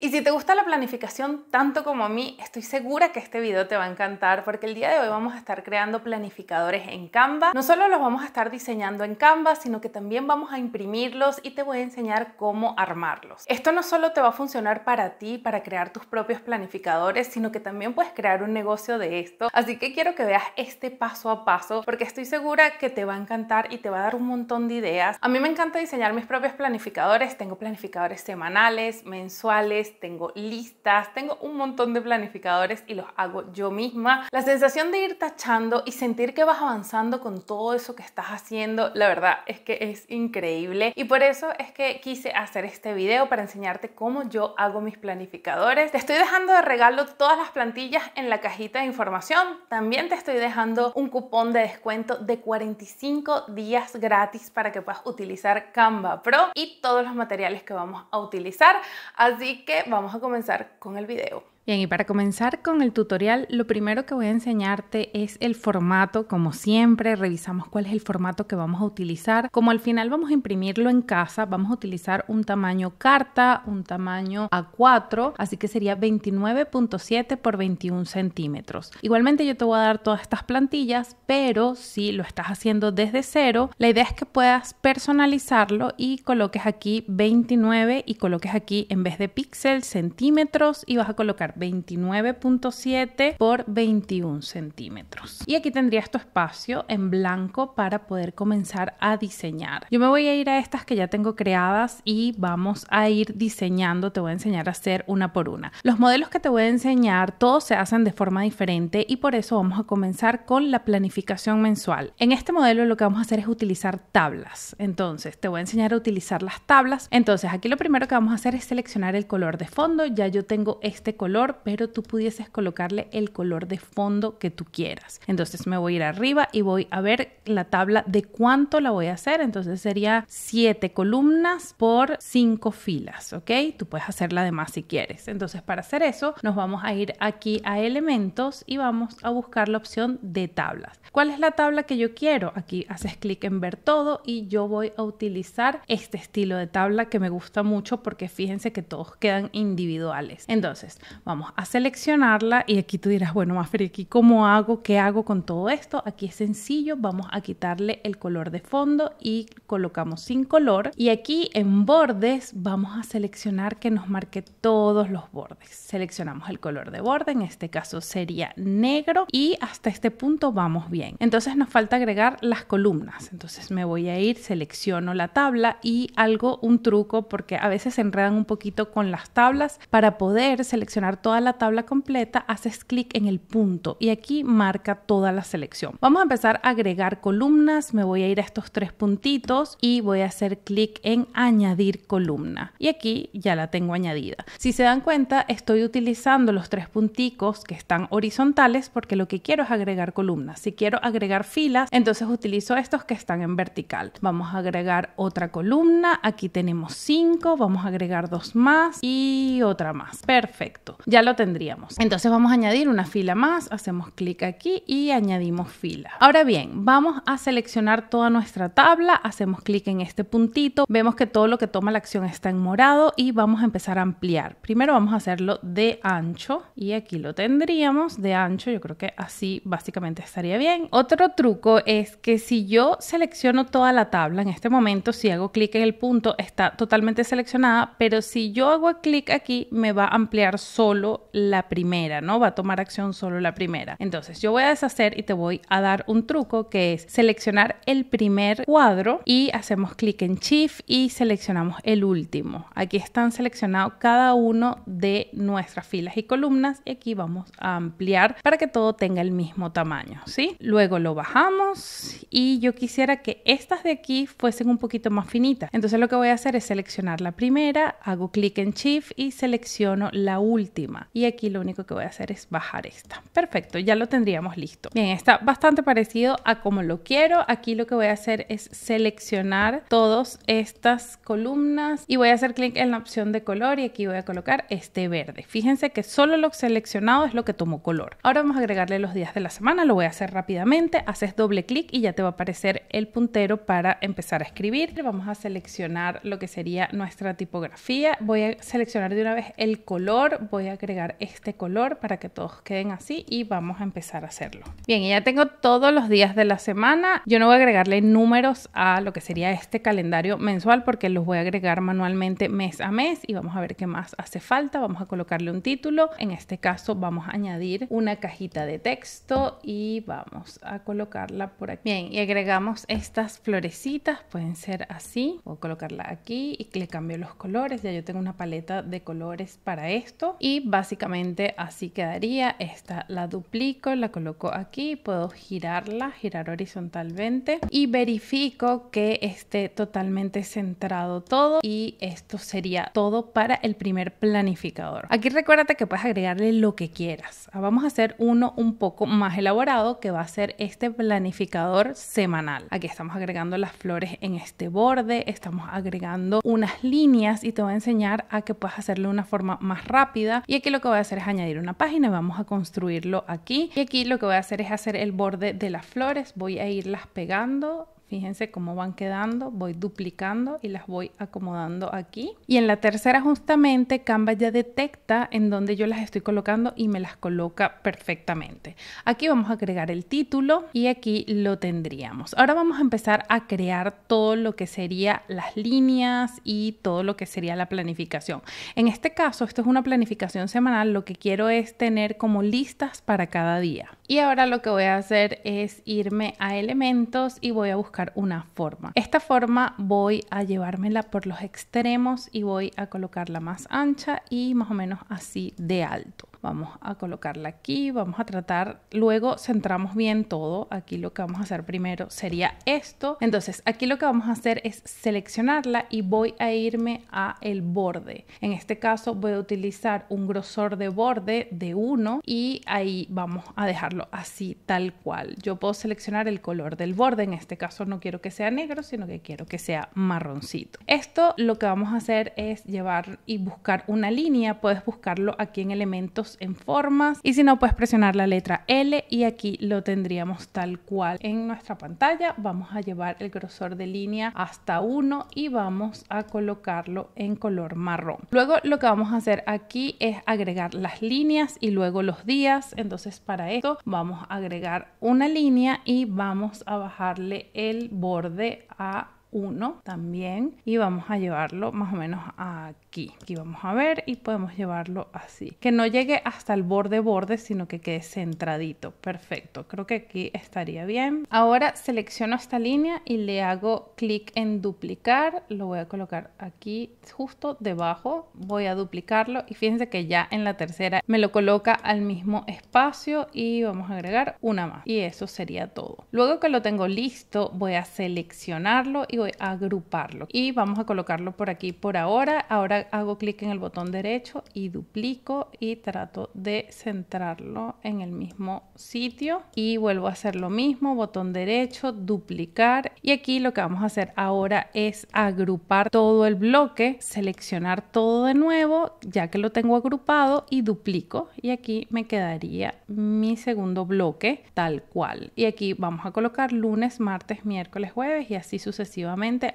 Y si te gusta la planificación tanto como a mí, estoy segura que este video te va a encantar porque el día de hoy vamos a estar creando planificadores en Canva. No solo los vamos a estar diseñando en Canva, sino que también vamos a imprimirlos y te voy a enseñar cómo armarlos. Esto no solo te va a funcionar para ti, para crear tus propios planificadores, sino que también puedes crear un negocio de esto. Así que quiero que veas este paso a paso porque estoy segura que te va a encantar y te va a dar un montón de ideas. A mí me encanta diseñar mis propios planificadores. Tengo planificadores semanales, mensuales tengo listas, tengo un montón de planificadores y los hago yo misma. La sensación de ir tachando y sentir que vas avanzando con todo eso que estás haciendo, la verdad es que es increíble y por eso es que quise hacer este video para enseñarte cómo yo hago mis planificadores. Te estoy dejando de regalo todas las plantillas en la cajita de información. También te estoy dejando un cupón de descuento de 45 días gratis para que puedas utilizar Canva Pro y todos los materiales que vamos a utilizar. Así que vamos a comenzar con el video. Bien, y para comenzar con el tutorial, lo primero que voy a enseñarte es el formato, como siempre, revisamos cuál es el formato que vamos a utilizar. Como al final vamos a imprimirlo en casa, vamos a utilizar un tamaño carta, un tamaño A4, así que sería 29.7 por 21 centímetros. Igualmente yo te voy a dar todas estas plantillas, pero si lo estás haciendo desde cero, la idea es que puedas personalizarlo y coloques aquí 29 y coloques aquí en vez de píxeles centímetros y vas a colocar 29.7 por 21 centímetros. Y aquí tendrías tu espacio en blanco para poder comenzar a diseñar. Yo me voy a ir a estas que ya tengo creadas y vamos a ir diseñando. Te voy a enseñar a hacer una por una. Los modelos que te voy a enseñar todos se hacen de forma diferente y por eso vamos a comenzar con la planificación mensual. En este modelo lo que vamos a hacer es utilizar tablas. Entonces te voy a enseñar a utilizar las tablas. Entonces aquí lo primero que vamos a hacer es seleccionar el color de fondo. Ya yo tengo este color pero tú pudieses colocarle el color de fondo que tú quieras. Entonces me voy a ir arriba y voy a ver la tabla de cuánto la voy a hacer. Entonces sería 7 columnas por 5 filas, ¿ok? Tú puedes hacerla de más si quieres. Entonces para hacer eso nos vamos a ir aquí a elementos y vamos a buscar la opción de tablas. ¿Cuál es la tabla que yo quiero? Aquí haces clic en ver todo y yo voy a utilizar este estilo de tabla que me gusta mucho porque fíjense que todos quedan individuales. Entonces, Vamos a seleccionarla y aquí tú dirás, bueno, más ¿cómo hago? ¿Qué hago con todo esto? Aquí es sencillo, vamos a quitarle el color de fondo y colocamos sin color. Y aquí en bordes vamos a seleccionar que nos marque todos los bordes. Seleccionamos el color de borde, en este caso sería negro y hasta este punto vamos bien. Entonces nos falta agregar las columnas. Entonces me voy a ir, selecciono la tabla y algo, un truco, porque a veces se enredan un poquito con las tablas para poder seleccionar toda la tabla completa, haces clic en el punto y aquí marca toda la selección. Vamos a empezar a agregar columnas, me voy a ir a estos tres puntitos y voy a hacer clic en añadir columna. Y aquí ya la tengo añadida. Si se dan cuenta, estoy utilizando los tres punticos que están horizontales porque lo que quiero es agregar columnas. Si quiero agregar filas, entonces utilizo estos que están en vertical. Vamos a agregar otra columna, aquí tenemos cinco, vamos a agregar dos más y otra más. Perfecto ya lo tendríamos. Entonces vamos a añadir una fila más, hacemos clic aquí y añadimos fila. Ahora bien, vamos a seleccionar toda nuestra tabla, hacemos clic en este puntito, vemos que todo lo que toma la acción está en morado y vamos a empezar a ampliar. Primero vamos a hacerlo de ancho y aquí lo tendríamos de ancho, yo creo que así básicamente estaría bien. Otro truco es que si yo selecciono toda la tabla, en este momento si hago clic en el punto está totalmente seleccionada, pero si yo hago clic aquí me va a ampliar solo la primera, ¿no? Va a tomar acción solo la primera. Entonces yo voy a deshacer y te voy a dar un truco que es seleccionar el primer cuadro y hacemos clic en Shift y seleccionamos el último. Aquí están seleccionados cada uno de nuestras filas y columnas y aquí vamos a ampliar para que todo tenga el mismo tamaño, ¿sí? Luego lo bajamos y yo quisiera que estas de aquí fuesen un poquito más finitas. Entonces lo que voy a hacer es seleccionar la primera, hago clic en Shift y selecciono la última. Y aquí lo único que voy a hacer es bajar esta. Perfecto, ya lo tendríamos listo. Bien, está bastante parecido a como lo quiero. Aquí lo que voy a hacer es seleccionar todas estas columnas y voy a hacer clic en la opción de color y aquí voy a colocar este verde. Fíjense que solo lo seleccionado es lo que tomó color. Ahora vamos a agregarle los días de la semana. Lo voy a hacer rápidamente. Haces doble clic y ya te va a aparecer el puntero para empezar a escribir. Vamos a seleccionar lo que sería nuestra tipografía. Voy a seleccionar de una vez el color. Voy a agregar este color para que todos queden así y vamos a empezar a hacerlo. Bien, ya tengo todos los días de la semana. Yo no voy a agregarle números a lo que sería este calendario mensual porque los voy a agregar manualmente mes a mes y vamos a ver qué más hace falta. Vamos a colocarle un título. En este caso vamos a añadir una cajita de texto y vamos a colocarla por aquí. Bien, y agregamos estas florecitas. Pueden ser así. o colocarla aquí y le cambio los colores. Ya yo tengo una paleta de colores para esto y básicamente así quedaría. Esta la duplico, la coloco aquí, puedo girarla, girar horizontalmente y verifico que esté totalmente centrado todo y esto sería todo para el primer planificador. Aquí recuérdate que puedes agregarle lo que quieras. Ah, vamos a hacer uno un poco más elaborado que va a ser este planificador semanal. Aquí estamos agregando las flores en este borde, estamos agregando unas líneas y te voy a enseñar a que puedas hacerlo de una forma más rápida y aquí lo que voy a hacer es añadir una página, vamos a construirlo aquí. Y aquí lo que voy a hacer es hacer el borde de las flores, voy a irlas pegando Fíjense cómo van quedando, voy duplicando y las voy acomodando aquí. Y en la tercera justamente Canva ya detecta en dónde yo las estoy colocando y me las coloca perfectamente. Aquí vamos a agregar el título y aquí lo tendríamos. Ahora vamos a empezar a crear todo lo que sería las líneas y todo lo que sería la planificación. En este caso, esto es una planificación semanal, lo que quiero es tener como listas para cada día. Y ahora lo que voy a hacer es irme a elementos y voy a buscar una forma. Esta forma voy a llevármela por los extremos y voy a colocarla más ancha y más o menos así de alto. Vamos a colocarla aquí, vamos a tratar, luego centramos bien todo. Aquí lo que vamos a hacer primero sería esto. Entonces, aquí lo que vamos a hacer es seleccionarla y voy a irme a el borde. En este caso voy a utilizar un grosor de borde de 1 y ahí vamos a dejarlo así tal cual. Yo puedo seleccionar el color del borde, en este caso no quiero que sea negro, sino que quiero que sea marroncito. Esto lo que vamos a hacer es llevar y buscar una línea, puedes buscarlo aquí en elementos en formas y si no puedes presionar la letra L y aquí lo tendríamos tal cual en nuestra pantalla. Vamos a llevar el grosor de línea hasta 1 y vamos a colocarlo en color marrón. Luego lo que vamos a hacer aquí es agregar las líneas y luego los días. Entonces para esto vamos a agregar una línea y vamos a bajarle el borde a uno también y vamos a llevarlo más o menos aquí. Aquí vamos a ver y podemos llevarlo así. Que no llegue hasta el borde borde, sino que quede centradito. Perfecto, creo que aquí estaría bien. Ahora selecciono esta línea y le hago clic en duplicar. Lo voy a colocar aquí justo debajo. Voy a duplicarlo y fíjense que ya en la tercera me lo coloca al mismo espacio y vamos a agregar una más. Y eso sería todo. Luego que lo tengo listo, voy a seleccionarlo voy a agruparlo. Y vamos a colocarlo por aquí por ahora. Ahora hago clic en el botón derecho y duplico y trato de centrarlo en el mismo sitio. Y vuelvo a hacer lo mismo, botón derecho, duplicar. Y aquí lo que vamos a hacer ahora es agrupar todo el bloque, seleccionar todo de nuevo, ya que lo tengo agrupado y duplico. Y aquí me quedaría mi segundo bloque tal cual. Y aquí vamos a colocar lunes, martes, miércoles, jueves y así sucesivamente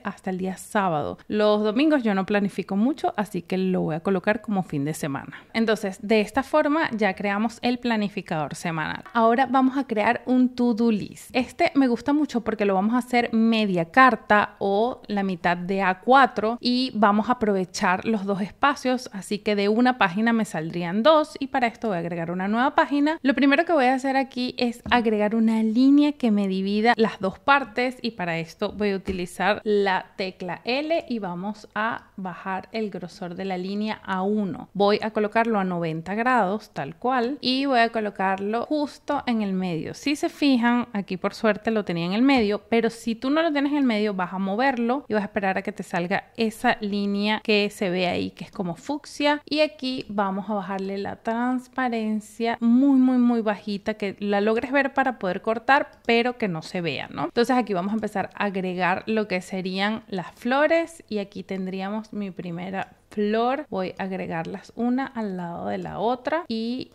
hasta el día sábado. Los domingos yo no planifico mucho, así que lo voy a colocar como fin de semana. Entonces, de esta forma ya creamos el planificador semanal. Ahora vamos a crear un to-do list. Este me gusta mucho porque lo vamos a hacer media carta o la mitad de A4 y vamos a aprovechar los dos espacios, así que de una página me saldrían dos y para esto voy a agregar una nueva página. Lo primero que voy a hacer aquí es agregar una línea que me divida las dos partes y para esto voy a utilizar la tecla L y vamos a bajar el grosor de la línea a 1. Voy a colocarlo a 90 grados, tal cual, y voy a colocarlo justo en el medio. Si se fijan, aquí por suerte lo tenía en el medio, pero si tú no lo tienes en el medio, vas a moverlo y vas a esperar a que te salga esa línea que se ve ahí, que es como fucsia. Y aquí vamos a bajarle la transparencia muy, muy, muy bajita, que la logres ver para poder cortar, pero que no se vea, ¿no? Entonces aquí vamos a empezar a agregar lo que serían las flores y aquí tendríamos mi primera flor voy a agregarlas una al lado de la otra y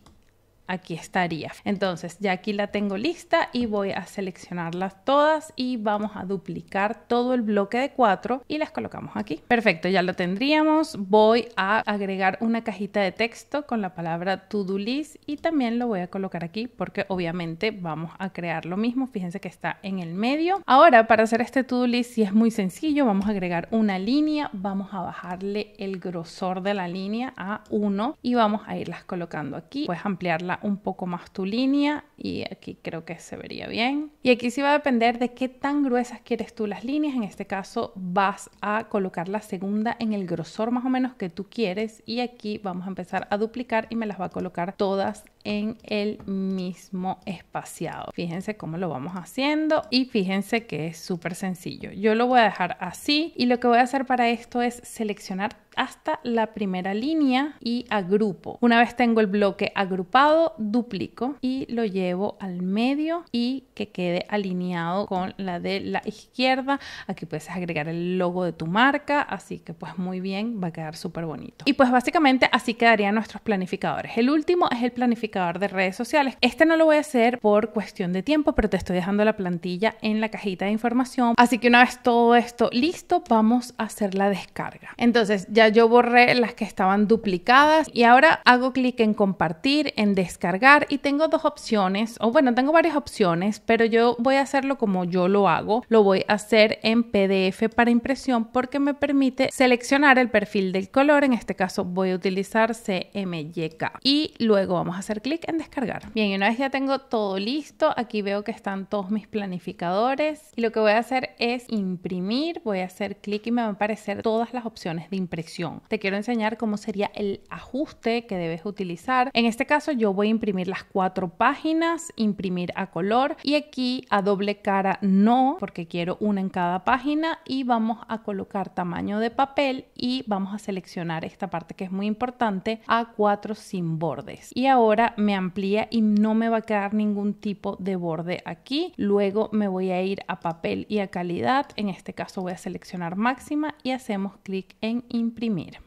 aquí estaría. Entonces ya aquí la tengo lista y voy a seleccionarlas todas y vamos a duplicar todo el bloque de cuatro y las colocamos aquí. Perfecto, ya lo tendríamos. Voy a agregar una cajita de texto con la palabra to do list y también lo voy a colocar aquí porque obviamente vamos a crear lo mismo. Fíjense que está en el medio. Ahora para hacer este to do list si es muy sencillo, vamos a agregar una línea, vamos a bajarle el grosor de la línea a 1 y vamos a irlas colocando aquí. Puedes ampliarla un poco más tu línea y aquí creo que se vería bien. Y aquí sí va a depender de qué tan gruesas quieres tú las líneas. En este caso vas a colocar la segunda en el grosor más o menos que tú quieres y aquí vamos a empezar a duplicar y me las va a colocar todas en el mismo espaciado. Fíjense cómo lo vamos haciendo y fíjense que es súper sencillo. Yo lo voy a dejar así y lo que voy a hacer para esto es seleccionar hasta la primera línea y agrupo. Una vez tengo el bloque agrupado, duplico y lo llevo al medio y que quede alineado con la de la izquierda. Aquí puedes agregar el logo de tu marca, así que pues muy bien, va a quedar súper bonito. Y pues básicamente así quedarían nuestros planificadores. El último es el planificador de redes sociales. Este no lo voy a hacer por cuestión de tiempo, pero te estoy dejando la plantilla en la cajita de información. Así que una vez todo esto listo, vamos a hacer la descarga. Entonces ya yo borré las que estaban duplicadas y ahora hago clic en compartir, en descargar y tengo dos opciones, o bueno, tengo varias opciones, pero yo voy a hacerlo como yo lo hago. Lo voy a hacer en PDF para impresión porque me permite seleccionar el perfil del color, en este caso voy a utilizar CMYK y luego vamos a hacer clic en descargar. Bien, y una vez ya tengo todo listo, aquí veo que están todos mis planificadores y lo que voy a hacer es imprimir, voy a hacer clic y me van a aparecer todas las opciones de impresión te quiero enseñar cómo sería el ajuste que debes utilizar. En este caso yo voy a imprimir las cuatro páginas, imprimir a color y aquí a doble cara no, porque quiero una en cada página y vamos a colocar tamaño de papel y vamos a seleccionar esta parte que es muy importante a cuatro sin bordes. Y ahora me amplía y no me va a quedar ningún tipo de borde aquí. Luego me voy a ir a papel y a calidad. En este caso voy a seleccionar máxima y hacemos clic en imprimir primeira.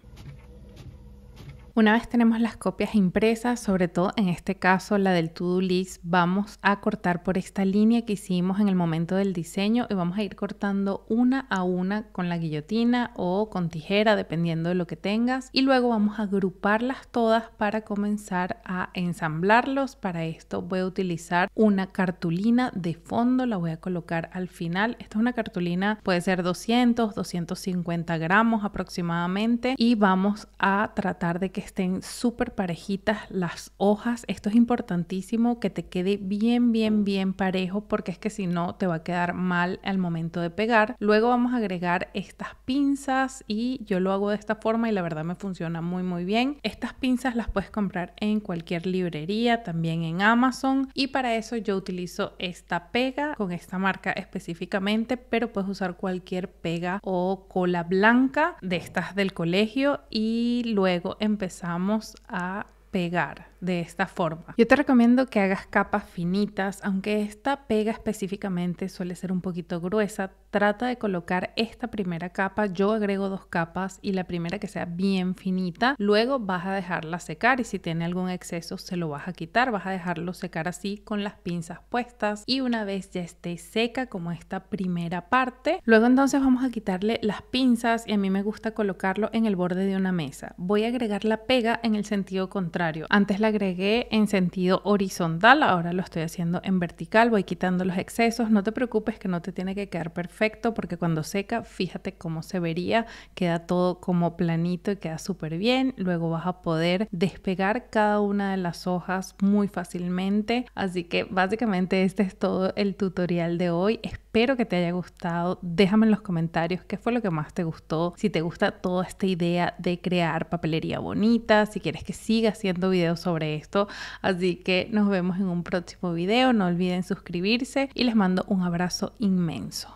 Una vez tenemos las copias impresas, sobre todo en este caso la del to-do list, vamos a cortar por esta línea que hicimos en el momento del diseño y vamos a ir cortando una a una con la guillotina o con tijera, dependiendo de lo que tengas. Y luego vamos a agruparlas todas para comenzar a ensamblarlos. Para esto voy a utilizar una cartulina de fondo, la voy a colocar al final. Esta es una cartulina, puede ser 200, 250 gramos aproximadamente y vamos a tratar de que estén súper parejitas las hojas. Esto es importantísimo, que te quede bien, bien, bien parejo, porque es que si no te va a quedar mal al momento de pegar. Luego vamos a agregar estas pinzas y yo lo hago de esta forma y la verdad me funciona muy, muy bien. Estas pinzas las puedes comprar en cualquier librería, también en Amazon. Y para eso yo utilizo esta pega con esta marca específicamente, pero puedes usar cualquier pega o cola blanca de estas del colegio y luego empezar empezamos a pegar de esta forma. Yo te recomiendo que hagas capas finitas, aunque esta pega específicamente suele ser un poquito gruesa, trata de colocar esta primera capa, yo agrego dos capas y la primera que sea bien finita, luego vas a dejarla secar y si tiene algún exceso se lo vas a quitar, vas a dejarlo secar así con las pinzas puestas y una vez ya esté seca como esta primera parte, luego entonces vamos a quitarle las pinzas y a mí me gusta colocarlo en el borde de una mesa. Voy a agregar la pega en el sentido contrario. Antes la agregué en sentido horizontal, ahora lo estoy haciendo en vertical, voy quitando los excesos, no te preocupes que no te tiene que quedar perfecto porque cuando seca, fíjate cómo se vería, queda todo como planito y queda súper bien, luego vas a poder despegar cada una de las hojas muy fácilmente, así que básicamente este es todo el tutorial de hoy, espero que te haya gustado, déjame en los comentarios qué fue lo que más te gustó, si te gusta toda esta idea de crear papelería bonita, si quieres que siga haciendo videos sobre esto. Así que nos vemos en un próximo video. No olviden suscribirse y les mando un abrazo inmenso.